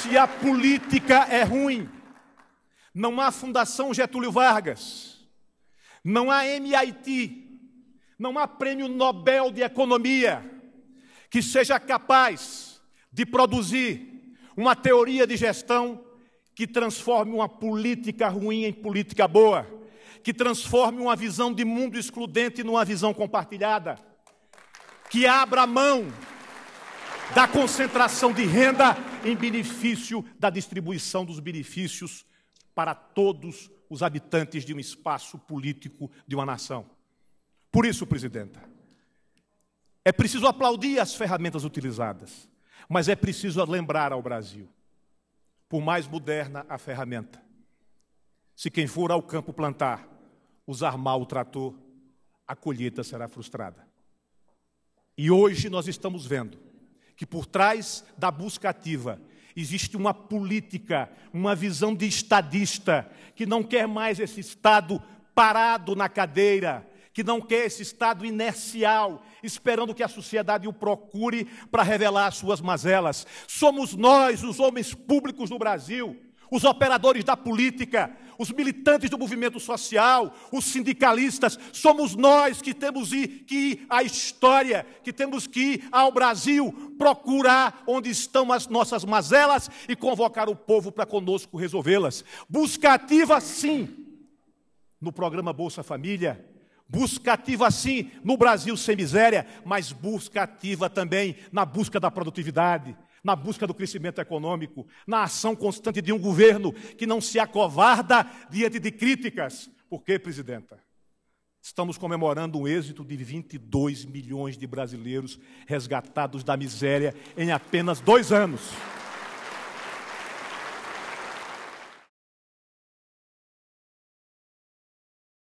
se a política é ruim, não há Fundação Getúlio Vargas, não há MIT, não há prêmio Nobel de Economia que seja capaz de produzir uma teoria de gestão que transforme uma política ruim em política boa, que transforme uma visão de mundo excludente numa visão compartilhada, que abra mão da concentração de renda em benefício da distribuição dos benefícios para todos os habitantes de um espaço político de uma nação. Por isso, presidenta, é preciso aplaudir as ferramentas utilizadas, mas é preciso lembrar ao Brasil, por mais moderna a ferramenta, se quem for ao campo plantar usar mal o trator, a colheita será frustrada. E hoje nós estamos vendo que por trás da busca ativa existe uma política, uma visão de estadista, que não quer mais esse Estado parado na cadeira, que não quer esse Estado inercial, esperando que a sociedade o procure para revelar as suas mazelas. Somos nós, os homens públicos do Brasil, os operadores da política, os militantes do movimento social, os sindicalistas, somos nós que temos que ir à história, que temos que ir ao Brasil procurar onde estão as nossas mazelas e convocar o povo para conosco resolvê-las. Busca ativa, sim, no programa Bolsa Família. Busca ativa sim no Brasil sem miséria, mas busca ativa também na busca da produtividade, na busca do crescimento econômico, na ação constante de um governo que não se acovarda diante de críticas. Por quê, presidenta? Estamos comemorando um êxito de 22 milhões de brasileiros resgatados da miséria em apenas dois anos.